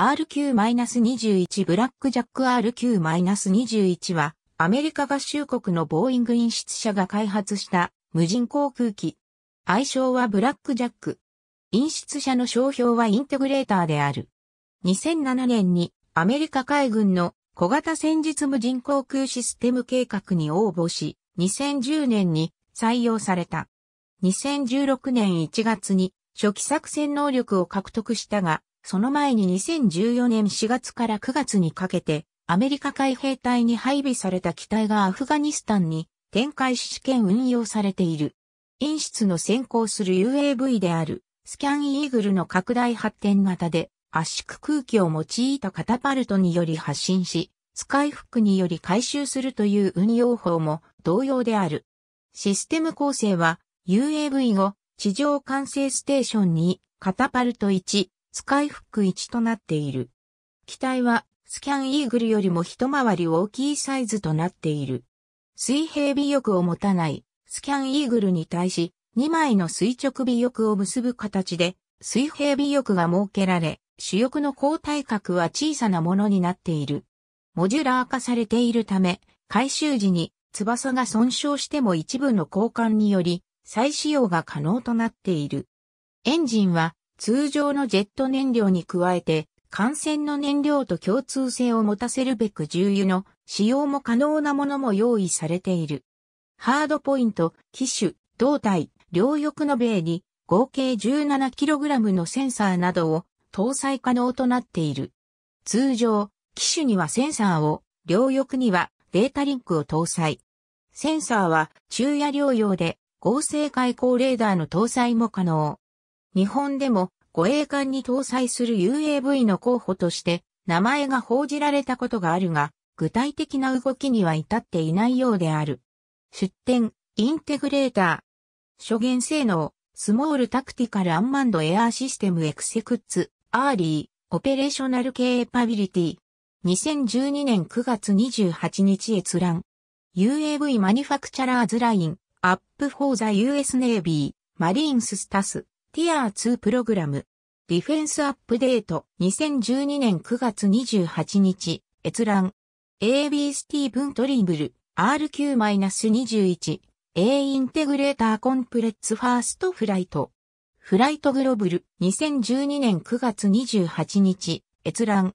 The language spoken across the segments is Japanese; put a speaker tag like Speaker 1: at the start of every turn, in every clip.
Speaker 1: RQ-21 ブラックジャック RQ-21 は、アメリカ合衆国のボーイング飲出社が開発した無人航空機。愛称はブラックジャック。飲出社の商標はインテグレーターである。2007年にアメリカ海軍の小型戦術無人航空システム計画に応募し、2010年に採用された。2016年1月に初期作戦能力を獲得したが、その前に2014年4月から9月にかけて、アメリカ海兵隊に配備された機体がアフガニスタンに展開し試験運用されている。陰出の先行する UAV である、スキャンイーグルの拡大発展型で、圧縮空気を用いたカタパルトにより発進し、スカイフックにより回収するという運用法も同様である。システム構成は UAV 後、地上管制ステーションにカタパルト1、スカイフック1となっている。機体はスキャンイーグルよりも一回り大きいサイズとなっている。水平尾翼を持たないスキャンイーグルに対し2枚の垂直尾翼を結ぶ形で水平尾翼が設けられ、主翼の交代角は小さなものになっている。モジュラー化されているため、回収時に翼が損傷しても一部の交換により再使用が可能となっている。エンジンは通常のジェット燃料に加えて、艦船の燃料と共通性を持たせるべく重油の使用も可能なものも用意されている。ハードポイント、機種、胴体、両翼の米に合計 17kg のセンサーなどを搭載可能となっている。通常、機種にはセンサーを、両翼にはデータリンクを搭載。センサーは昼夜療養で合成開口レーダーの搭載も可能。日本でも護衛艦に搭載する UAV の候補として名前が報じられたことがあるが、具体的な動きには至っていないようである。出展、インテグレーター。諸元性能、スモールタクティカルアンマンドエアーシステムエクセクッツ、アーリー、オペレーショナルケーパビリティ。2012年9月28日閲覧。UAV マニファクチャラーズライン、アップフォーザ US ネイビー、マリーンススタス。ティアー2プログラム。ディフェンスアップデート2012年9月28日、閲覧。AB スティーブントリンブル RQ-21。A インテグレーターコンプレッツファーストフライト。フライトグロブル2012年9月28日、閲覧。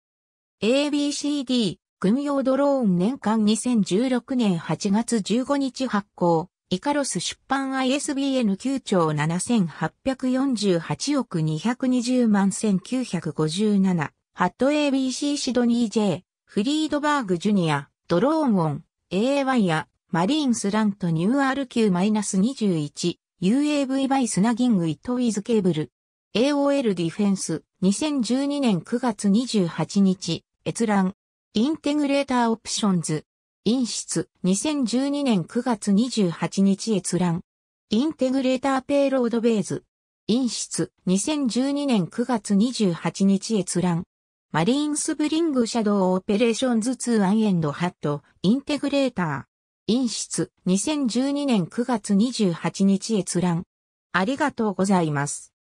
Speaker 1: ABCD 組用ドローン年間2016年8月15日発行。イカロス出版 ISBN 9兆7848億220万1957ハット ABC シドニー J フリードバーグジュニアドローンオン AY やマリーンスラントニュー RQ-21 UAV バイスナギングイットウィズケーブル AOL ディフェンス2012年9月28日閲覧インテグレーターオプションズ陰室、2012年9月28日閲覧。インテグレーターペイロードベーズ。陰室、2012年9月28日閲覧。マリーンスブリングシャドウオペレーションズ2ハット、インテグレーター。陰室、2012年9月28日閲覧。ありがとうございます。